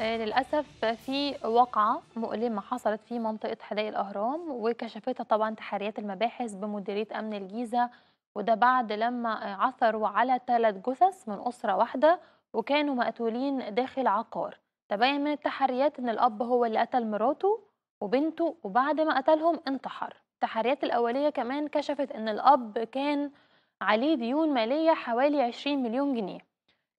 آه، للأسف في واقعة مؤلمة حصلت في منطقة حدائق الأهرام وكشفتها طبعا تحريات المباحث بمديرية أمن الجيزة وده بعد لما عثروا على ثلاث جثث من أسرة واحدة وكانوا مقتولين داخل عقار تبين من التحريات إن الأب هو اللي قتل مراته وبنته وبعد ما قتلهم انتحر التحريات الأولية كمان كشفت إن الأب كان عليه ديون مالية حوالي 20 مليون جنيه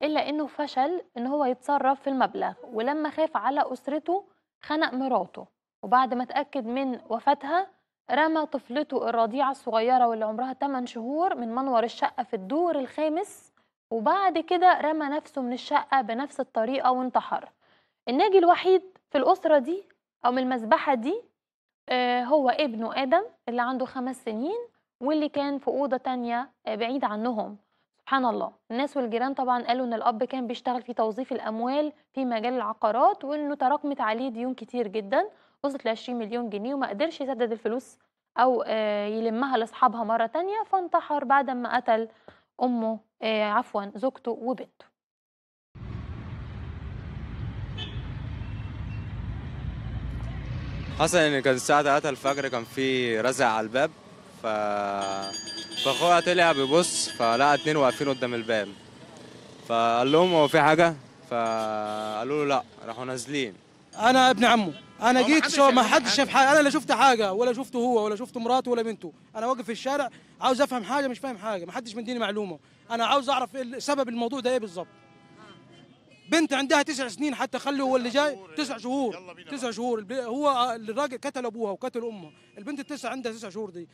إلا إنه فشل إن هو يتصرف في المبلغ ولما خاف على أسرته خنق مراته وبعد ما اتأكد من وفاتها رمى طفلته الرضيعة الصغيرة واللي عمرها 8 شهور من منور الشقة في الدور الخامس وبعد كده رمى نفسه من الشقة بنفس الطريقة وانتحر الناجي الوحيد في الأسرة دي أو من المذبحة دي آه، هو ابنه آدم اللي عنده خمس سنين واللي كان في أوضة تانية آه، بعيد عنهم سبحان الله الناس والجيران طبعا قالوا ان الاب كان بيشتغل في توظيف الاموال في مجال العقارات وانه تراكمت عليه ديون كتير جدا وصلت ل 20 مليون جنيه وما قدرش يسدد الفلوس او آه، يلمها لاصحابها مره تانية فانتحر بعد ما قتل امه آه، عفوا زوجته وبنته حصل ان كانت الساعه 3 الفجر كان في رزع على الباب ف فاخويا طلع بيبص فلقى اتنين واقفين قدام الباب فقال لهم هو في حاجه فقالوا له لا راحوا نازلين انا ابن عمه انا جيت شو ما حدش شاف حاجه انا لا شفت حاجه ولا شفته هو ولا شفت مراته ولا بنته انا واقف في الشارع عاوز افهم حاجه مش فاهم حاجه ما حدش مديني معلومه انا عاوز اعرف سبب الموضوع ده ايه بالظبط بنت عندها تسع سنين حتى خلي هو اللي جاي تسع شهور تسع شهور هو الراجل قتل ابوها وقتل امها البنت التسع عندها تسع شهور دي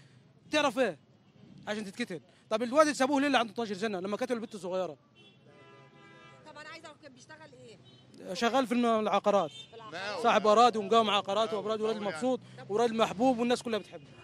تعرف ايه عشان تتكتل طب الواد اللي سابوه ليه اللي عنده 12 سنه لما قتلوا البنت الصغيره طب انا عايز اعرف كان بيشتغل ايه شغال في العقارات صاحب اراضي ومقاوم عقارات وابراد ولاد يعني. مبسوط وراجل محبوب والناس كلها بتحبه